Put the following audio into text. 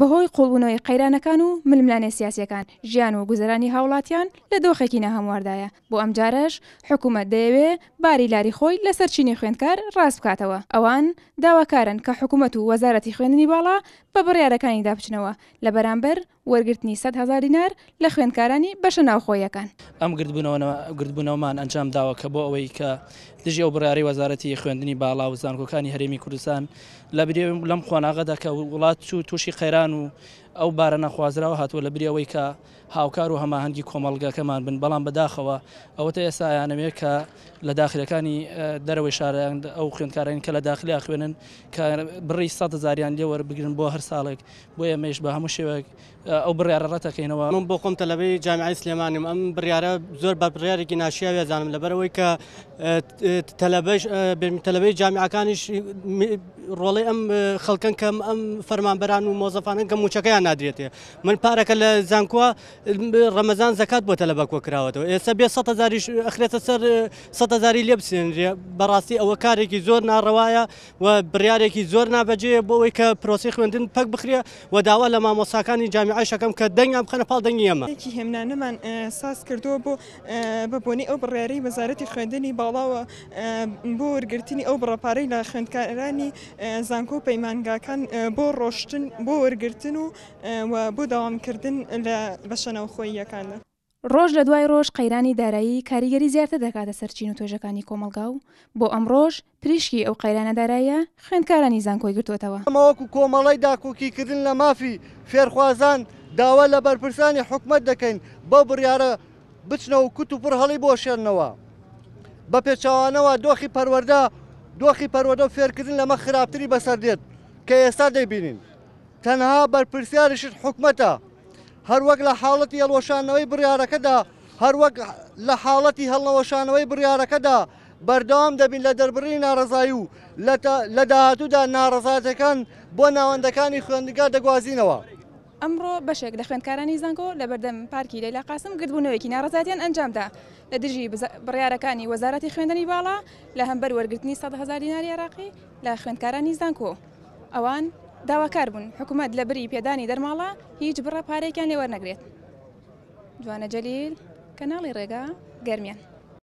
بەهۆی قوڵبوونەوەی قەیرانەکان و ململانێ سیاسەکان ژیان و گوزرانی هاوڵاتیان لە دۆخێکی نەهەمواردایە بۆ ئەم جارەش حکوومەت دەیەوێ باری لاری خۆی لەسەر چینی خوێندکار ڕاست بکاتەوە ئەوان داواکارن کە حکوومەت و وەزارەتی خوێندنی باڵا بە بڕیارەکانی دابچنەوە لە بەرامبەر وەرگرتنی 100 هزار دینار لە خوێندکارانی بەشە ناوخۆیەکان ئەم گردبوونەوەمان ئەنجام داوە کە بۆ ئەوەی کە دژی ئەو براری وەزارەتی خوێندنی باڵا و زانکۆکانی هەرێمی کوردستان لە بێ لەم خۆناغەدا کە وڵات چوو تووشی خێران و ئەو بارە نەخوازراوە هاتووە لە بریەوەی کە هاوکار و هەماهنگگی کۆمەلگەکەمان بن بەڵام بەداخەوە ئەوەتە ئێستا یانەوێت کە لە داخلەکانی دەرەوەی شاریان ئەو خوێندکارین کە لە داخلی خوێنن کە بڕی سە زاریان لێ وەربگرن بۆ هەر ساڵێک بۆ ئێمەش بە هەموو شێوێک ئەو بڕیاە ڕەتەکەینەوە من بۆ خۆم تەلەبەی جامعی سلێمانیم ئەم بڕیاە زۆر بە بڕیارێکی ناشیاوێ زانم لەبەرەوەی کە تەلەبەی جامیعەکانیش ڕۆڵی ئەم خەڵکن کەم ئەم فەرمانبەران و مۆزەفانن کەم موچەکەیان زیان نادرێتێ من پارەکە لە زانکووە ڕەمەزان زکات بۆتە لە بەکوە کراوەتەوە ئێستا بێ سەزاریش ئەخرێتە سەر سەزاری لێ بسێنرێ بەڕاستی ئەوە کارێکی زۆر ناڕەوایە و بریارێکی زۆر نابەجێ بۆەوەی کە پرۆسی خوێندن پەک بخرێ و داوا لە مامۆساکانی جامیعشەکەم کە دەنگام بخەنە پاڵ دەنگی ئەمە هێمنانەمان ساس کردووە بۆ بەبوونی ئەو بڕیارەی وەزارەتی خوێندنی باڵاوە بۆ وەرگرتنی ئەو بڕەپارەی لە خوێندکارانی زانکۆ پەیمانگاکان بۆ ڕۆشتن بۆ وەرگرتن و بۆ داوامکردن لە بەشەنەوەخۆیەکانە. ڕۆژ لە دوای ڕۆژ قەیرانی دارایی کاریگەری زیاتر دەکاتە سەرچین و توێژەکانی کۆمەلگا و بۆ ئەمڕۆژ پریشکی ئەو قەیرانە دارایە خوێندکارانی زانکۆی گرتوتەوە ئەمەوەکو کۆمەڵی داکۆکیکردن لە مافی فێرخوازان داوا لە بەرپرسانی حکومت دەکەین بە بڕیاە بچنەوە کووت و پڕ هەڵی بۆشێننەوە بە پێچوانەوە دۆخی پەروەەردا دۆخی پەروەدە فێرکردن لەمە خراپتری بەسەر دێت کە ئێستا دەیبینین. تەنها بەرپرسیارشت حکومەتە هەروەک لە حاڵەتی هەڵۆشانەوەی بڕیارەکەدا هەروەک لە حاڵەتی هەڵەوەشانەوەی بڕیارەکەدا بەردەوام دەبین لە دەربڕی ناڕزایی و لە داهاتوودا ناڕزاتەکان بۆ ناوەندەکانی خوێندگار دەگوازینەوە. ئەمڕۆ بەشێک لە خوێندکارانی زانگۆ لە بەردەم پارکی لەلا قاسم گرتبوونەوەیەکی ناڕزاتیان ئەنجامدا لە دژی بڕیارەکانی وەزارەتی خوێندنی باڵا لە هەمبەر وەرگرتنی 100 هزار دیناری عراقی لە خوێندکارانی زانکۆ ئەوان داواکار بوون حکوومەت لە بری پێدانی دەرماڵە هیچ بڕە پارێکیان لێوەرنەگرێت. جوانە جەلیل کەناڵی ڕێگا گەرمیان.